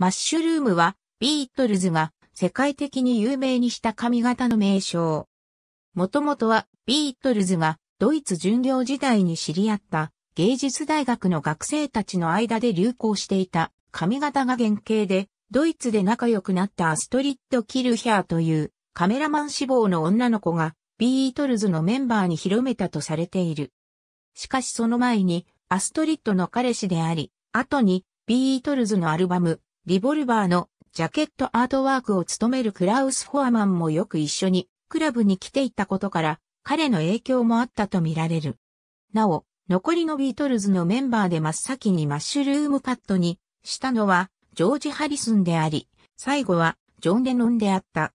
マッシュルームはビートルズが世界的に有名にした髪型の名称。もともとはビートルズがドイツ巡業時代に知り合った芸術大学の学生たちの間で流行していた髪型が原型でドイツで仲良くなったアストリッド・キルヒャーというカメラマン志望の女の子がビートルズのメンバーに広めたとされている。しかしその前にアストリッドの彼氏であり、後にビートルズのアルバムリボルバーのジャケットアートワークを務めるクラウス・フォアマンもよく一緒にクラブに来ていたことから彼の影響もあったとみられる。なお、残りのビートルズのメンバーで真っ先にマッシュルームカットにしたのはジョージ・ハリスンであり、最後はジョン・レノンであった。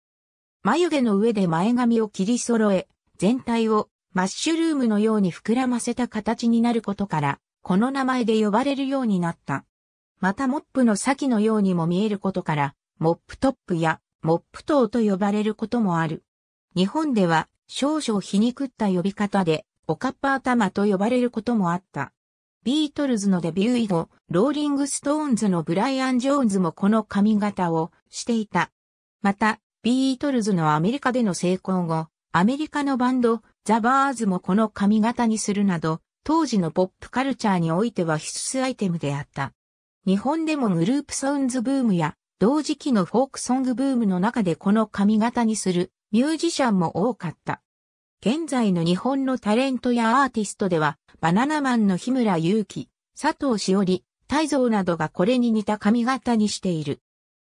眉毛の上で前髪を切り揃え、全体をマッシュルームのように膨らませた形になることから、この名前で呼ばれるようになった。またモップの先のようにも見えることから、モップトップやモップ頭と呼ばれることもある。日本では少々皮肉った呼び方で、おかっぱ頭と呼ばれることもあった。ビートルズのデビュー以後、ローリングストーンズのブライアン・ジョーンズもこの髪型をしていた。また、ビートルズのアメリカでの成功後、アメリカのバンド、ザ・バーズもこの髪型にするなど、当時のポップカルチャーにおいては必須アイテムであった。日本でもグループサウンズブームや同時期のフォークソングブームの中でこの髪型にするミュージシャンも多かった。現在の日本のタレントやアーティストでは、バナナマンの日村祐希、佐藤しおり、太蔵などがこれに似た髪型にしている。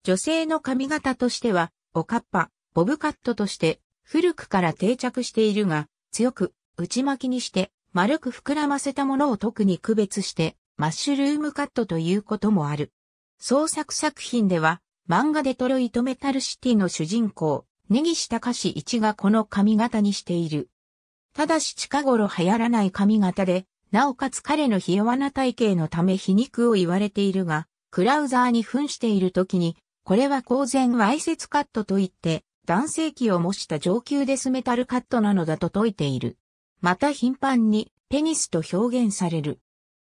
女性の髪型としては、おかっぱ、ボブカットとして、古くから定着しているが、強く、内巻きにして、丸く膨らませたものを特に区別して、マッシュルームカットということもある。創作作品では、漫画デトロイトメタルシティの主人公、根岸隆一がこの髪型にしている。ただし近頃流行らない髪型で、なおかつ彼のひ弱な体型のため皮肉を言われているが、クラウザーに扮している時に、これは公然わいせつカットといって、男性器を模した上級デスメタルカットなのだと説いている。また頻繁に、ペニスと表現される。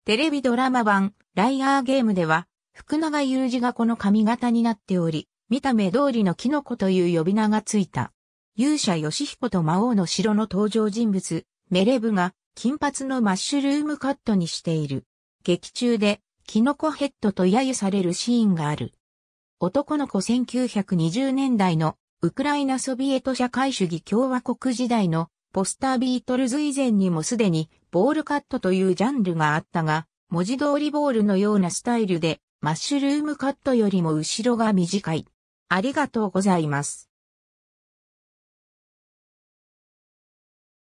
テレビドラマ版、ライアーゲームでは、福永雄二がこの髪型になっており、見た目通りのキノコという呼び名がついた。勇者ヨシヒコと魔王の城の登場人物、メレブが、金髪のマッシュルームカットにしている。劇中で、キノコヘッドと揶揄されるシーンがある。男の子1920年代の、ウクライナソビエト社会主義共和国時代のポスタービートルズ以前にもすでにボールカットというジャンルがあったが、文字通りボールのようなスタイルでマッシュルームカットよりも後ろが短い。ありがとうございます。